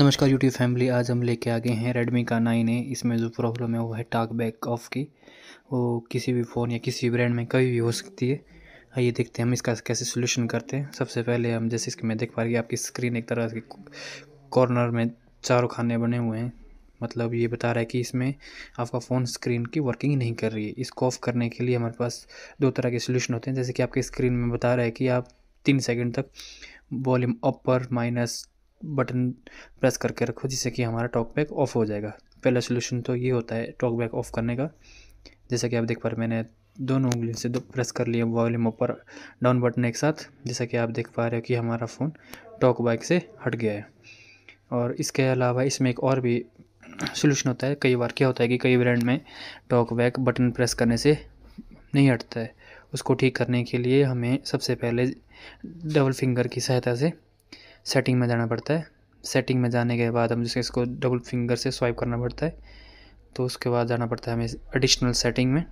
नमस्कार YouTube family आज हम लेके आ गए हैं रेडमी का नाइन ए इसमें जो प्रॉब्लम है वो है टाक बैक ऑफ की वो किसी भी फ़ोन या किसी भी ब्रांड में कभी भी हो सकती है आइए देखते हैं हम इसका कैसे सोल्यूशन करते हैं सबसे पहले हम जैसे इसके मैं देख पा रही आपकी स्क्रीन एक तरह के कॉर्नर में चारों खाने बने हुए हैं मतलब ये बता रहा है कि इसमें आपका फ़ोन स्क्रीन की वर्किंग नहीं कर रही है इसको ऑफ़ करने के लिए हमारे पास दो तरह के सोल्यूशन होते हैं जैसे कि आपके स्क्रीन में बता रहा है कि आप तीन सेकेंड तक volume upper minus button press करके रखो जिससे कि हमारा टॉक बैक ऑफ हो जाएगा पहला सोल्यूशन तो ये होता है टॉक बैक ऑफ करने का जैसा कि आप देख पा रहे मैंने दोनों उंगली से दो प्रेस कर लिए वॉल्यूम ऊपर डाउन बटन एक साथ जैसा कि आप देख पा रहे हो कि हमारा फ़ोन टॉक बैक से हट गया है और इसके अलावा इसमें एक और भी सोल्यूशन होता है कई बार क्या होता है कि कई ब्रांड में टॉक बैक बटन प्रेस करने से नहीं हटता है उसको ठीक करने के लिए हमें सबसे पहले डबल फिंगर की सहायता से सेटिंग में जाना पड़ता है सेटिंग में जाने के बाद हम जैसे इसको डबल फिंगर से स्वाइप करना पड़ता है तो उसके बाद जाना पड़ता है हमें एडिशनल सेटिंग में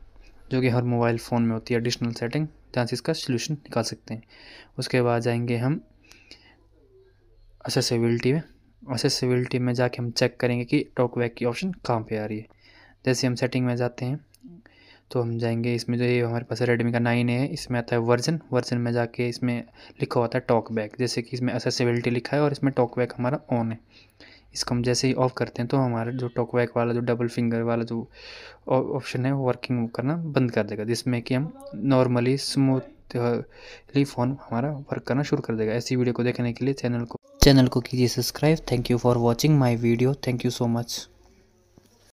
जो कि हर मोबाइल फ़ोन में होती है एडिशनल सेटिंग जहाँ से इसका सोल्यूशन निकाल सकते हैं उसके बाद जाएंगे हम असेसिबिलिटी में असेसिबिलिटी में जाके हम चेक करेंगे कि टॉक बैक की ऑप्शन कहाँ पे आ रही है जैसे हम सेटिंग में जाते हैं तो हम जाएंगे इसमें जो ये हमारे पास रेडमी का नाइन है इसमें आता है वर्जन वर्जन में जाके इसमें लिखा हुआ था टॉक बैक जैसे कि इसमें असेसिबिलिटी लिखा है और इसमें टॉक बैक हमारा ऑन है इसको हम जैसे ही ऑफ करते हैं तो हमारा जो टॉक बैक वाला जो डबल फिंगर वाला जो ऑप्शन है वो वर्किंग करना बंद कर देगा जिसमें कि हम नॉर्मली स्मूथली फ़ोन हमारा वर्क करना शुरू कर देगा ऐसी वीडियो को देखने के लिए चैनल को चैनल को कीजिए subscribe thank you for watching my video thank you so much